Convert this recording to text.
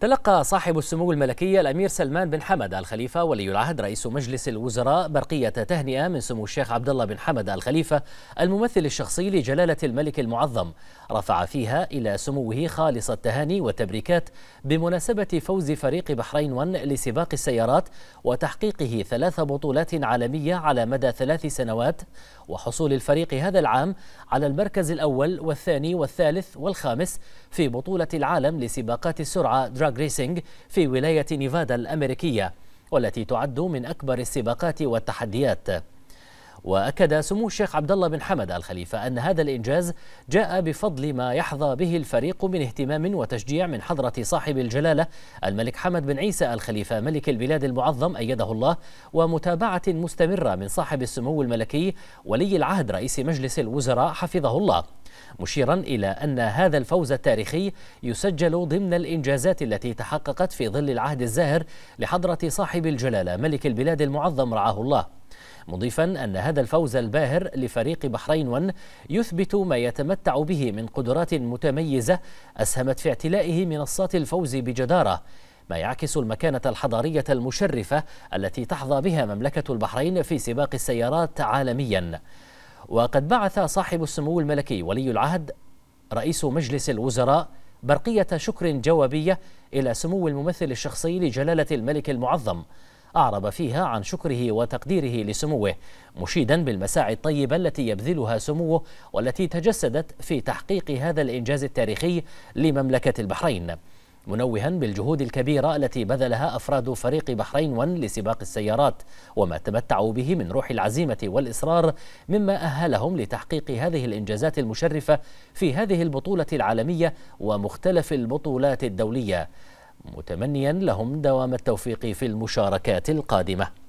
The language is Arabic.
تلقى صاحب السمو الملكي الأمير سلمان بن حمد الخليفه ولي العهد رئيس مجلس الوزراء برقية تهنئة من سمو الشيخ عبد الله بن حمد الخليفه الممثل الشخصي لجلالة الملك المعظم رفع فيها إلى سموه خالص التهاني والتبريكات بمناسبة فوز فريق بحرين 1 لسباق السيارات وتحقيقه ثلاث بطولات عالمية على مدى ثلاث سنوات وحصول الفريق هذا العام على المركز الأول والثاني والثالث والخامس في بطولة العالم لسباقات السرعة دراج دراغ ريسينج في ولاية نيفادا الأمريكية والتي تعد من أكبر السباقات والتحديات وأكد سمو الشيخ عبد الله بن حمد الخليفه أن هذا الإنجاز جاء بفضل ما يحظى به الفريق من اهتمام وتشجيع من حضرة صاحب الجلالة الملك حمد بن عيسى الخليفه ملك البلاد المعظم أيده الله ومتابعة مستمرة من صاحب السمو الملكي ولي العهد رئيس مجلس الوزراء حفظه الله مشيرا إلى أن هذا الفوز التاريخي يسجل ضمن الإنجازات التي تحققت في ظل العهد الزاهر لحضرة صاحب الجلالة ملك البلاد المعظم رعاه الله مضيفا أن هذا الفوز الباهر لفريق بحرين ون يثبت ما يتمتع به من قدرات متميزة أسهمت في اعتلائه منصات الفوز بجدارة ما يعكس المكانة الحضارية المشرفة التي تحظى بها مملكة البحرين في سباق السيارات عالميا وقد بعث صاحب السمو الملكي ولي العهد رئيس مجلس الوزراء برقية شكر جوابية إلى سمو الممثل الشخصي لجلالة الملك المعظم أعرب فيها عن شكره وتقديره لسموه مشيدا بالمساعي الطيبة التي يبذلها سموه والتي تجسدت في تحقيق هذا الإنجاز التاريخي لمملكة البحرين منوها بالجهود الكبيرة التي بذلها أفراد فريق بحرين ون لسباق السيارات وما تمتعوا به من روح العزيمة والإصرار مما أهلهم لتحقيق هذه الإنجازات المشرفة في هذه البطولة العالمية ومختلف البطولات الدولية متمنيا لهم دوام التوفيق في المشاركات القادمه